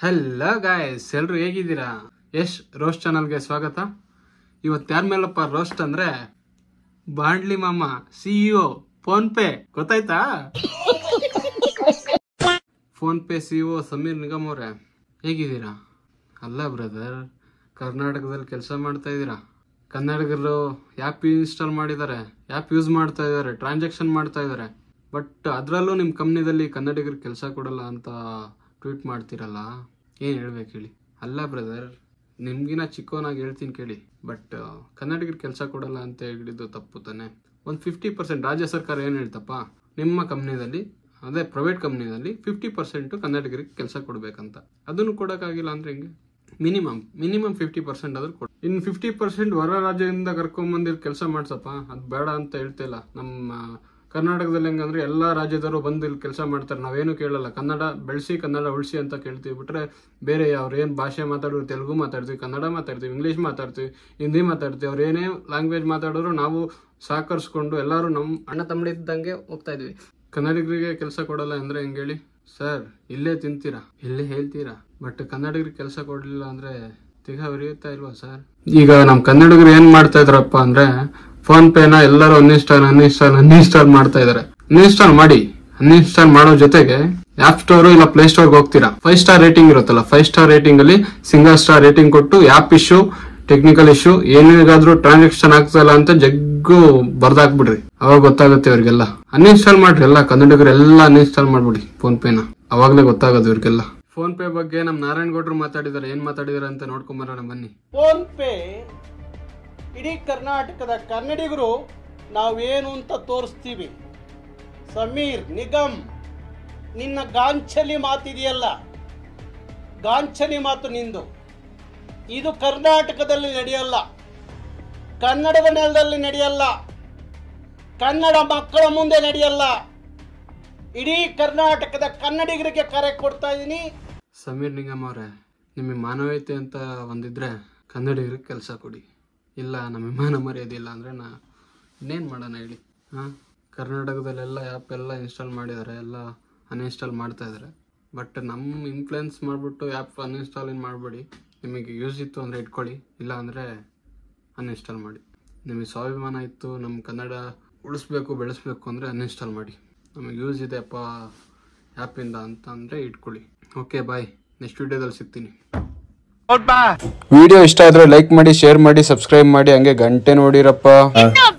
hello guys ಎಲ್ಲರೂ ಹೇಗಿದ್ದೀರಾ Yash roast ಚಾನಲ್ಗೆ ಸ್ವಾಗತ ಇವತ್ತು ಯಾರ ಮೇಲಪ್ಪ ರೋಸ್ಟ್ ಅಂದ್ರೆ ಬಾಂಡ್ಲಿ ಮಾಮ ಸಿಇಒ e ಫೋನ್ಪೇ ಗೊತ್ತಾಯ್ತಾ ಪೇ ಸಿಇಒ e ಸಮೀರ್ ನಿಗಮ್ ಅವ್ರೆ ಹೇಗಿದ್ದೀರಾ ಅಲ್ಲ ಬ್ರದರ್ ಕರ್ನಾಟಕದಲ್ಲಿ ಕೆಲಸ ಮಾಡ್ತಾ ಇದ್ದೀರಾ ಕನ್ನಡಿಗರು ಆ್ಯಪ್ ಇನ್ಸ್ಟಾಲ್ ಮಾಡಿದ್ದಾರೆ ಆ್ಯಪ್ ಯೂಸ್ ಮಾಡ್ತಾ ಇದ್ದಾರೆ ಟ್ರಾನ್ಸಾಕ್ಷನ್ ಮಾಡ್ತಾ ಇದ್ದಾರೆ ಬಟ್ ಅದರಲ್ಲೂ ನಿಮ್ಮ ಕಂಪ್ನಿದಲ್ಲಿ ಕನ್ನಡಿಗರು ಕೆಲಸ ಕೊಡಲ್ಲ ಅಂತ ಟ್ವೀಟ್ ಮಾಡ್ತೀರಲ್ಲ ಏನು ಹೇಳ್ಬೇಕು ಹೇಳಿ ಅಲ್ಲ ಬ್ರದರ್ ನಿಮಗಿನ ಚಿಕ್ಕವನಾಗಿ ಹೇಳ್ತೀನಿ ಕೇಳಿ ಬಟ್ ಕನ್ನಡಿಗರು ಕೆಲಸ ಕೊಡಲ್ಲ ಅಂತ ಹೇಳಿದ್ದು ತಪ್ಪು ತಾನೆ ಒಂದು ಫಿಫ್ಟಿ ಪರ್ಸೆಂಟ್ ರಾಜ್ಯ ಸರ್ಕಾರ ಏನು ಹೇಳ್ತಪ್ಪ ನಿಮ್ಮ ಕಂಪ್ನಿಯಲ್ಲಿ ಅದೇ ಪ್ರೈವೇಟ್ ಕಂಪ್ನಿಯಲ್ಲಿ ಫಿಫ್ಟಿ ಪರ್ಸೆಂಟು ಕನ್ನಡಿಗರಿಗೆ ಕೆಲಸ ಕೊಡಬೇಕಂತ ಅದನ್ನು ಕೊಡೋಕ್ಕಾಗಿಲ್ಲ ಅಂದರೆ ಹಿಂಗೆ ಮಿನಿಮಮ್ ಮಿನಿಮಮ್ ಫಿಫ್ಟಿ ಪರ್ಸೆಂಟ್ ಆದರೂ ಕೊಡಿ ಇನ್ನು ಫಿಫ್ಟಿ ಪರ್ಸೆಂಟ್ ಹೊರ ರಾಜ್ಯದಿಂದ ಕರ್ಕೊಂಬಂದಿರೋ ಕೆಲಸ ಮಾಡ್ಸಪ್ಪ ಅದು ಬೇಡ ಅಂತ ಹೇಳ್ತಿಲ್ಲ ನಮ್ಮ ಕರ್ನಾಟಕದಲ್ಲಿ ಹೆಂಗಂದ್ರೆ ಎಲ್ಲ ರಾಜ್ಯದವರು ಬಂದು ಇಲ್ಲಿ ಕೆಲಸ ಮಾಡ್ತಾರೆ ನಾವೇನು ಕೇಳಲ್ಲ ಕನ್ನಡ ಬೆಳೆಸಿ ಕನ್ನಡ ಉಳಿಸಿ ಅಂತ ಕೇಳ್ತೀವಿ ಬಿಟ್ರೆ ಬೇರೆ ಅವ್ರು ಏನು ಭಾಷೆ ಮಾತಾಡೋರು ತೆಲುಗು ಮಾತಾಡ್ತೀವಿ ಕನ್ನಡ ಮಾತಾಡ್ತೀವಿ ಇಂಗ್ಲೀಷ್ ಮಾತಾಡ್ತೀವಿ ಹಿಂದಿ ಮಾತಾಡ್ತೀವಿ ಅವ್ರು ಏನೇ ಲ್ಯಾಂಗ್ವೇಜ್ ಮಾತಾಡೋರು ನಾವು ಸಹಕರಿಸ್ಕೊಂಡು ಎಲ್ಲರೂ ನಮ್ಮ ಅಣ್ಣ ಇದ್ದಂಗೆ ಹೋಗ್ತಾ ಇದ್ವಿ ಕನ್ನಡಿಗರಿಗೆ ಕೆಲಸ ಕೊಡಲ್ಲ ಅಂದ್ರೆ ಹೇಳಿ ಸರ್ ಇಲ್ಲೇ ತಿಂತೀರಾ ಇಲ್ಲೇ ಹೇಳ್ತೀರಾ ಬಟ್ ಕನ್ನಡಿಗರಿಗೆ ಕೆಲಸ ಕೊಡಲಿಲ್ಲ ಅಂದ್ರೆ ತಿಗ ಉರಿಯುತ್ತಾ ಇಲ್ವಾ ಸರ್ ಈಗ ನಮ್ಮ ಕನ್ನಡಿಗರು ಏನ್ ಮಾಡ್ತಾ ಇದ್ರಪ್ಪ ಅಂದ್ರೆ ಫೋನ್ ಪೇನ ಎಲ್ಲರೂ ಅನ್ಇನ್ಸ್ಟಾಲ್ ಅನ್ಇನ್ಸ್ಟಾಲ್ ಅನ್ಇನ್ಸ್ಟಾಲ್ ಮಾಡ್ತಾ ಇದಾರೆ ಅನ್ಇನ್ಸ್ಟಾಲ್ ಮಾಡಿ ಅನ್ಇನ್ಸ್ಟಾಲ್ ಮಾಡೋ ಜೊತೆಗೆ ಆಪ್ ಸ್ಟೋರ್ ಇಲ್ಲ ಪ್ಲೇ ಸ್ಟೋರ್ ಹೋಗ್ತೀರಾ ಫೈವ್ ಸ್ಟಾರ್ ರೇಟಿಂಗ್ ಇರುತ್ತಲ್ಲ ಫೈವ್ ಸ್ಟಾರ್ ರೇಟಿಂಗ್ ಅಲ್ಲಿ ಸಿಂಗಲ್ ಸ್ಟಾರ್ ರೇಟಿಂಗ್ ಕೊಟ್ಟು ಆಪ್ ಇಶ್ಯೂ ಟೆಕ್ನಿಕಲ್ ಇಶ್ಯೂ ಏನೇಗಾದ್ರೂ ಟ್ರಾನ್ಸಾಕ್ಷನ್ ಇಲ್ಲ ಅಂತ ಜಗ್ಗು ಬರ್ದಾಕ್ಬಿಡ್ರಿ ಅವಾಗ ಗೊತ್ತಾಗುತ್ತೆ ಇವ್ರಿಗೆಲ್ಲ ಅನ್ಇನ್ಸ್ಟಾಲ್ ಮಾಡ್ರಿ ಎಲ್ಲ ಕನ್ನಡಿಗರು ಎಲ್ಲ ಅನ್ಇನ್ಸ್ಟಾಲ್ ಮಾಡ್ಬಿಡಿ ಫೋನ್ ಪೇನ ಅವಾಗ್ಲೇ ಗೊತ್ತಾಗೋದು ಇವ್ರಿಗೆಲ್ಲ ಫೋನ್ ಪೇ ಬಗ್ಗೆ ನಮ್ ನಾರಾಯಣ್ ಗೌಡ್ರು ಮಾತಾಡಿದಾರೆ ಏನ್ ಮಾತಾಡಿದಾರೆ ಅಂತ ನೋಡ್ಕೊಂಬರೋಣ ಬನ್ನಿ ಫೋನ್ ಪೇ ಇಡೀ ಕರ್ನಾಟಕದ ಕನ್ನಡಿಗರು ನಾವೇನು ಅಂತ ತೋರಿಸ್ತೀವಿ ಸಮೀರ್ ನಿಗಮ್ ನಿನ್ನ ಗಾಂಚಲಿ ಮಾತಿದೆಯಲ್ಲ ಗಾಂಚಲಿ ಮಾತು ನಿಂದು ಇದು ಕರ್ನಾಟಕದಲ್ಲಿ ನಡೆಯಲ್ಲ ಕನ್ನಡದ ನೆಲದಲ್ಲಿ ನಡೆಯಲ್ಲ ಕನ್ನಡ ಮಕ್ಕಳ ಮುಂದೆ ನಡೆಯಲ್ಲ ಇಡೀ ಕರ್ನಾಟಕದ ಕನ್ನಡಿಗರಿಗೆ ಕರೆ ಕೊಡ್ತಾ ಇದ್ದೀನಿ ಸಮೀರ್ ನಿಗಮ್ ಅವರೇ ನಿಮಗೆ ಮಾನವೀಯತೆ ಅಂತ ಒಂದಿದ್ರೆ ಕನ್ನಡಿಗರಿಗೆ ಕೆಲಸ ಕೊಡಿ ಇಲ್ಲ ನಮ್ಮ ವಿಮಾನ ಇಲ್ಲ ಅಂದರೆ ನಾ ಇನ್ನೇನು ಮಾಡೋಣ ಹೇಳಿ ಹಾಂ ಕರ್ನಾಟಕದಲ್ಲೆಲ್ಲ ಆ್ಯಪ್ ಎಲ್ಲ ಇನ್ಸ್ಟಾಲ್ ಮಾಡಿದ್ದಾರೆ ಎಲ್ಲ ಅನ್ಇನ್ಸ್ಟಾಲ್ ಮಾಡ್ತಾಯಿದ್ದಾರೆ ಬಟ್ ನಮ್ಮ ಇನ್ಫ್ಲುಯೆನ್ಸ್ ಮಾಡಿಬಿಟ್ಟು ಆ್ಯಪ್ ಅನ್ಇನ್ಸ್ಟಾಲ್ ಏನು ಮಾಡಬೇಡಿ ನಿಮಗೆ ಯೂಸ್ ಇತ್ತು ಅಂದರೆ ಇಟ್ಕೊಳ್ಳಿ ಇಲ್ಲ ಅಂದರೆ ಅನ್ಇನ್ಸ್ಟಾಲ್ ಮಾಡಿ ನಿಮಗೆ ಸ್ವಾಭಿಮಾನ ಇತ್ತು ನಮ್ಮ ಕನ್ನಡ ಉಳಿಸ್ಬೇಕು ಬೆಳೆಸ್ಬೇಕು ಅಂದರೆ ಅನ್ಇನ್ಸ್ಟಾಲ್ ಮಾಡಿ ನಮಗೆ ಯೂಸ್ ಇದೆಯಪ್ಪ ಆ್ಯಪಿಂದ ಅಂತ ಅಂದರೆ ಇಟ್ಕೊಳ್ಳಿ ಓಕೆ ಬಾಯ್ ನೆಕ್ಸ್ಟ್ ವೀಡಿಯೋದಲ್ಲಿ ಸಿಗ್ತೀನಿ ವಿಡಿಯೋ ಇಷ್ಟ ಆದ್ರೆ ಲೈಕ್ ಮಾಡಿ ಶೇರ್ ಮಾಡಿ ಸಬ್ಸ್ಕ್ರೈಬ್ ಮಾಡಿ ಹಂಗೆ ಗಂಟೆ ನೋಡಿರಪ್ಪ